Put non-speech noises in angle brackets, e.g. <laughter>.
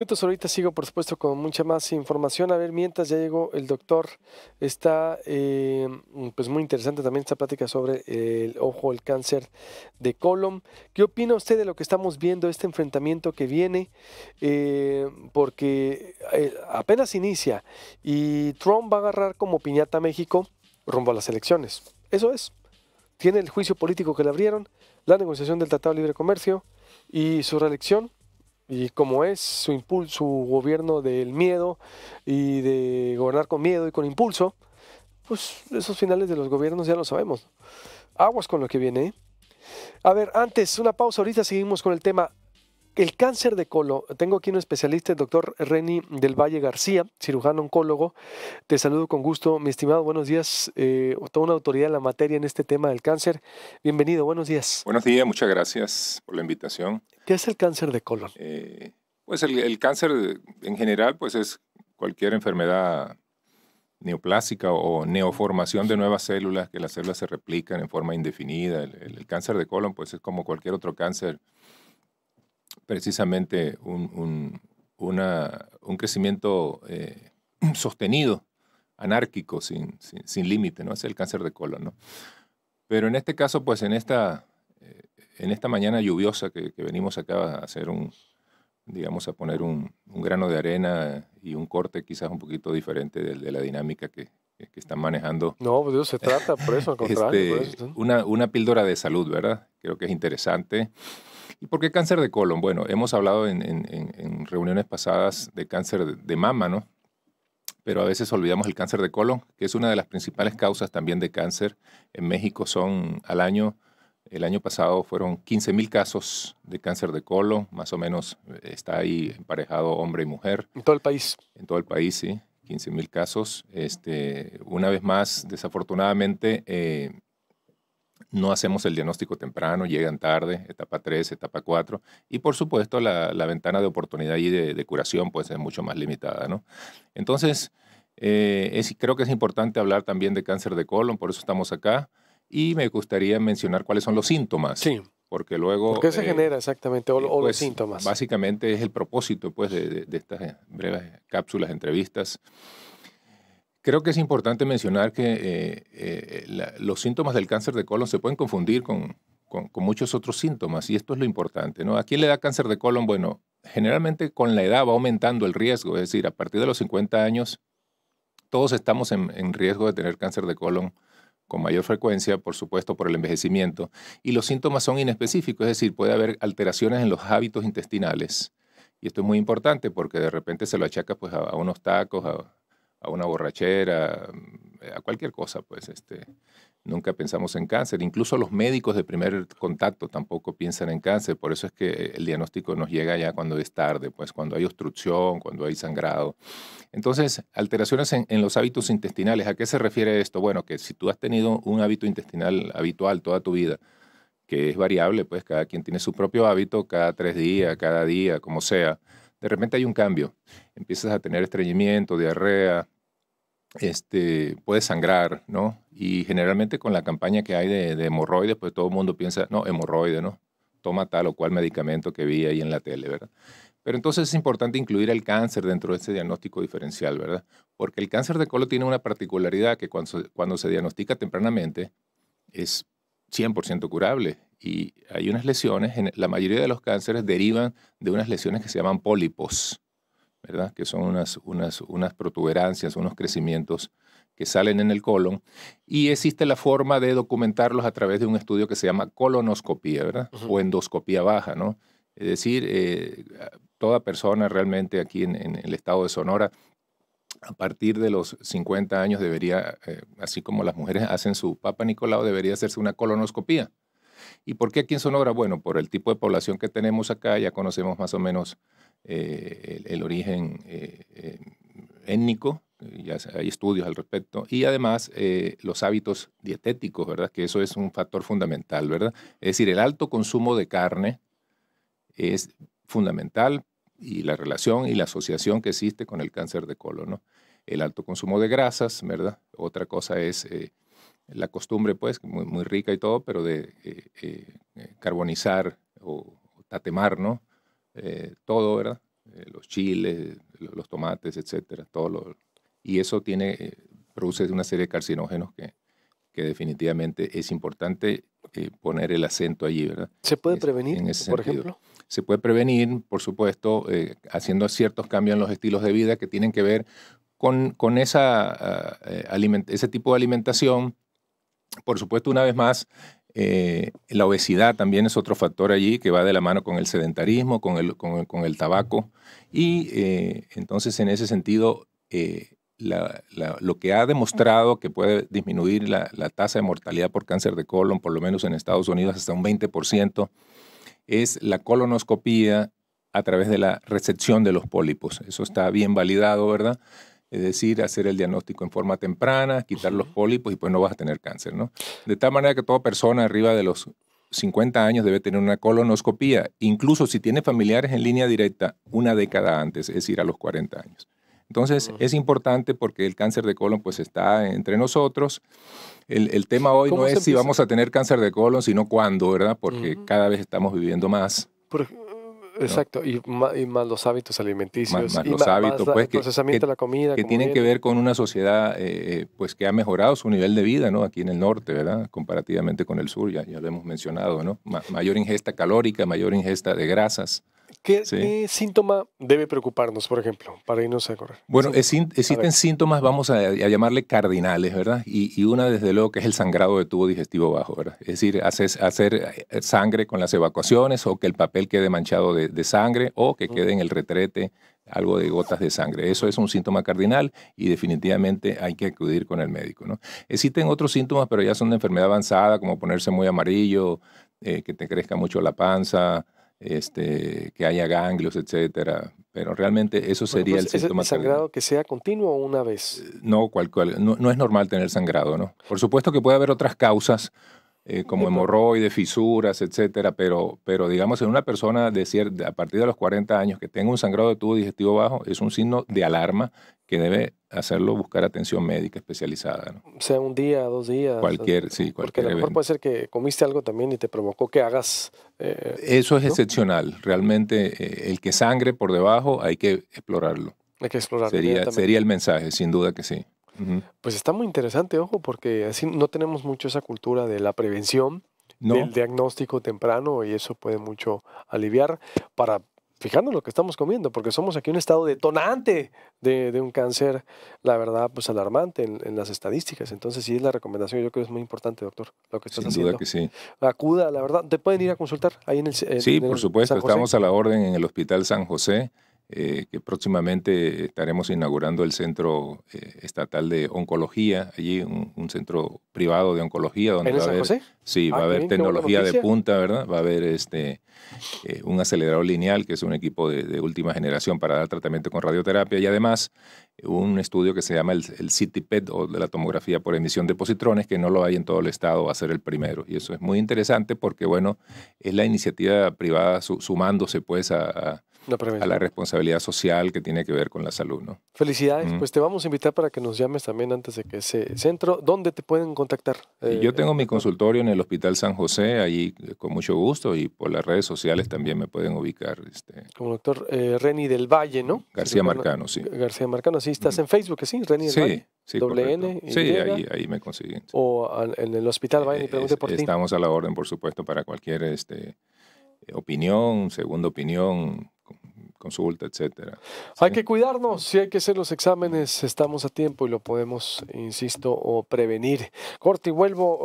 Entonces, Ahorita sigo, por supuesto, con mucha más información. A ver, mientras ya llegó el doctor, está eh, mm, pues muy interesante también esta plática sobre el ojo, el cáncer de colon. ¿Qué opina usted de lo que estamos viendo, este enfrentamiento que viene? Eh, porque eh, apenas inicia y Trump va a agarrar como piñata a México rumbo a las elecciones. Eso es. Tiene el juicio político que le abrieron, la negociación del Tratado de Libre Comercio y su reelección y como es su impulso, su gobierno del miedo y de gobernar con miedo y con impulso, pues esos finales de los gobiernos ya lo sabemos. Aguas con lo que viene. ¿eh? A ver, antes, una pausa, ahorita seguimos con el tema el cáncer de colon, tengo aquí un especialista, el doctor Reni del Valle García, cirujano oncólogo. Te saludo con gusto, mi estimado. Buenos días, eh, toda una autoridad en la materia en este tema del cáncer. Bienvenido, buenos días. Buenos días, muchas gracias por la invitación. ¿Qué es el cáncer de colon? Eh, pues el, cáncer en general pues es cualquier enfermedad neoplásica o neoformación de nuevas células, que las células se replican en forma indefinida. El, el cáncer de colon pues es como cualquier otro cáncer precisamente un, un, una, un crecimiento eh, <clears throat> sostenido, anárquico, sin, sin, límite, ¿no? Es el cáncer de colon, ¿no? Pero en este caso, pues en esta, eh, en esta mañana lluviosa que, venimos acá a hacer un, digamos, a poner un, grano de arena y un corte quizás un poquito diferente de, la dinámica que, que están manejando. No, pues, Dios, se trata, por eso, al <laughs> contrario. Este, eso. Una, una píldora de salud, ¿verdad? Creo que es interesante. ¿Y por qué cáncer de colon? Bueno, hemos hablado en, reuniones pasadas de cáncer de, mama, ¿no? Pero a veces olvidamos el cáncer de colon, que es una de las principales causas también de cáncer. En México son al año el año pasado fueron 15.000 mil casos de cáncer de colon, más o menos eh, está ahí emparejado hombre y mujer. En todo el país. En todo el país, sí, 15 mil casos. Este, una vez más, desafortunadamente, eh, no hacemos el diagnóstico temprano, llegan tarde, etapa 3, etapa 4, y por supuesto la, ventana de oportunidad y de, curación puede es mucho más limitada, ¿no? Entonces, eh, creo que es importante hablar también de cáncer de colon, por eso estamos acá, y me gustaría mencionar cuáles son los síntomas. Sí. Porque luego... ¿Por ¿Qué se eh, genera exactamente? O, eh, los pues, síntomas. Básicamente es el propósito pues de estas breves cápsulas, entrevistas. Creo que es importante mencionar que eh, eh, los síntomas del cáncer de colon se pueden confundir con, con, muchos otros síntomas y esto es lo importante. ¿no? ¿A quién le da cáncer de colon? Bueno, generalmente con la edad va aumentando el riesgo, es decir, a partir de los 50 años todos estamos en, en riesgo de tener cáncer de colon con mayor frecuencia, por supuesto, por el envejecimiento. Y los síntomas son inespecíficos, es decir, puede haber alteraciones en los hábitos intestinales. Y esto es muy importante porque de repente se lo achaca pues, a unos tacos, a, a una borrachera, mm, a cualquier cosa, pues este, nunca pensamos en cáncer. Incluso los médicos de primer contacto tampoco piensan en cáncer, por eso es que el diagnóstico nos llega ya cuando es tarde, pues cuando hay obstrucción, cuando hay sangrado. Entonces, alteraciones en, en los hábitos intestinales, ¿a qué se refiere esto? Bueno, que si tú has tenido un hábito intestinal habitual toda tu vida, que es variable, pues cada quien tiene su propio hábito, cada tres días, cada día, como sea, de repente hay un cambio. Empiezas a tener estreñimiento, diarrea, este, puedes sangrar, ¿no? Y generalmente con la campaña que hay de, hemorroides, pues todo el mundo piensa, no, hemorroide, ¿no? Toma tal o cual medicamento que vi ahí en la tele, ¿verdad? Pero entonces es importante incluir el cáncer dentro de ese diagnóstico diferencial, ¿verdad? Porque el cáncer de colon tiene una particularidad que cuando, cuando se diagnostica tempranamente es 100% curable y hay unas lesiones, en la mayoría de los cánceres derivan de unas lesiones que se llaman pólipos, ¿verdad? Que son unas, unas, unas protuberancias, unos crecimientos que salen en el colon. Y existe la forma de documentarlos a través de un estudio que se llama colonoscopía, O endoscopía baja, ¿no? Es decir, eh, toda persona realmente aquí en, el estado de Sonora, a partir de los 50 años debería, eh, así como las mujeres hacen su Papa Nicolau, debería hacerse una colonoscopía ¿Y por qué aquí en Sonora? Bueno, por el tipo de población que tenemos acá, ya conocemos más o menos eh, el, origen eh, eh, étnico, ya hay estudios al respecto, y además los hábitos dietéticos, ¿verdad? Que eso es un factor fundamental, ¿verdad? Es decir, el alto consumo de carne es fundamental y la relación y la asociación que existe con el cáncer de colon, ¿no? El alto consumo de grasas, ¿verdad? Otra cosa es la costumbre, pues, muy, rica y todo, pero de eh, eh, eh, carbonizar o, tatemar, ¿no? todo, ¿verdad? los chiles, los, tomates, etcétera, todo lo, Y eso tiene, produce una serie de carcinógenos que, que definitivamente es importante poner el acento allí, ¿verdad? ¿Se puede prevenir, por ejemplo? Se puede prevenir, por supuesto, haciendo ciertos cambios en los estilos de vida que tienen que ver con, con esa, ah, ese tipo de alimentación por supuesto, una vez más, eh, la obesidad también es otro factor allí que va de la mano con el sedentarismo, con el, con el, tabaco. Y eh, entonces, en ese sentido, eh, lo que ha demostrado que puede disminuir la, tasa de mortalidad por cáncer de colon, por lo menos en Estados Unidos, hasta un 20%, es la colonoscopía a través de la recepción de los pólipos. Eso está bien validado, ¿verdad? es decir, hacer el diagnóstico en forma temprana, quitar los pólipos y pues no vas a tener cáncer, ¿no? De tal manera que toda persona arriba de los 50 años debe tener una colonoscopía, incluso si tiene familiares en línea directa, una década antes, es decir, a los 40 años. Entonces, es importante porque el cáncer de colon pues está entre nosotros. El, tema hoy no es si vamos a tener cáncer de colon, sino cuándo, ¿verdad? Porque cada vez estamos viviendo más. Exacto, y, más, los hábitos alimenticios. Más, los hábitos, pues, procesamiento que, de la comida. Que tienen que ver con una sociedad eh, eh, pues, que ha mejorado su nivel de vida, ¿no? Aquí en el norte, ¿verdad? Comparativamente con el sur, ya, lo hemos mencionado, ¿no? mayor ingesta calórica, mayor ingesta de grasas. ¿Qué, síntoma debe preocuparnos, por ejemplo, para irnos a correr? Bueno, existen síntomas, vamos a, llamarle cardinales, ¿verdad? Y, una, desde luego, que es el sangrado de tubo digestivo bajo, ¿verdad? Es decir, hacer, eh, sangre con las evacuaciones o que el papel quede manchado de, sangre o que quede en el retrete algo de gotas de sangre. Eso es un síntoma cardinal y definitivamente hay que acudir con el médico. ¿no? Existen otros síntomas, pero ya son de enfermedad avanzada, como ponerse muy amarillo, eh, que te crezca mucho la panza, este, que haya ganglios, etcétera. Pero realmente eso sería pues, el síntoma. ¿Es sangrado que sea continuo una vez? Eh, no, cual, no, no, es normal tener sangrado, ¿no? Por supuesto que puede haber otras causas eh, como hemorroides, fisuras, etcétera, pero, pero digamos en una persona de a partir de los 40 años que tenga un sangrado de tubo digestivo bajo, es un signo de alarma que debe hacerlo buscar atención médica especializada. sea, un día, dos días. Cualquier, sí, cualquier. Porque a lo mejor puede ser que comiste algo también y te provocó que hagas. Eh, Eso es excepcional. Realmente, eh, el que sangre por debajo hay que explorarlo. Hay que explorarlo. sería el mensaje, sin duda que sí. Pues está muy interesante, ojo, porque así no tenemos mucho esa cultura de la prevención, del diagnóstico temprano y eso puede mucho aliviar para fijarnos lo que estamos comiendo, porque somos aquí un estado detonante de, un cáncer, la verdad, pues alarmante en, las estadísticas. Entonces, sí, es la recomendación, yo creo que es muy importante, doctor, lo que estás Sin Duda que sí. Acuda, la verdad, te pueden ir a consultar ahí en el. sí, por supuesto, estamos a la orden en el Hospital San José. Eh, que próximamente estaremos inaugurando el Centro eh, Estatal de Oncología, allí un, centro privado de oncología donde va a sí, va a ah, haber tecnología de punta, ¿verdad? Va a haber este eh, un acelerador lineal, que es un equipo de, última generación para dar tratamiento con radioterapia y además un estudio que se llama el, el o de la tomografía por emisión de positrones, que no lo hay en todo el estado, va a ser el primero. Y eso es muy interesante porque, bueno, es la iniciativa privada sumándose pues a a la responsabilidad social que tiene que ver con la salud. ¿no? Felicidades, pues te vamos a invitar para que nos llames también antes de que se centro. ¿Dónde te pueden contactar? Eh, yo tengo eh, mi consultorio en el Hospital San José, ahí eh, con mucho gusto, y por las redes sociales también me pueden ubicar. Este, Como doctor Reni del Valle, ¿no? García Marcano, sí. García Marcano, sí, estás en Facebook, ¿sí? Reni del sí. Valle. Sí, N, sí ahí, ahí, me consiguen. O en el hospital Valle, y por ti. Estamos a la orden, por supuesto, para cualquier este, opinión, segunda opinión, consulta, etcétera. Hay que cuidarnos, si hay que hacer los exámenes, estamos a tiempo y lo podemos, insisto, o prevenir. Corte y vuelvo.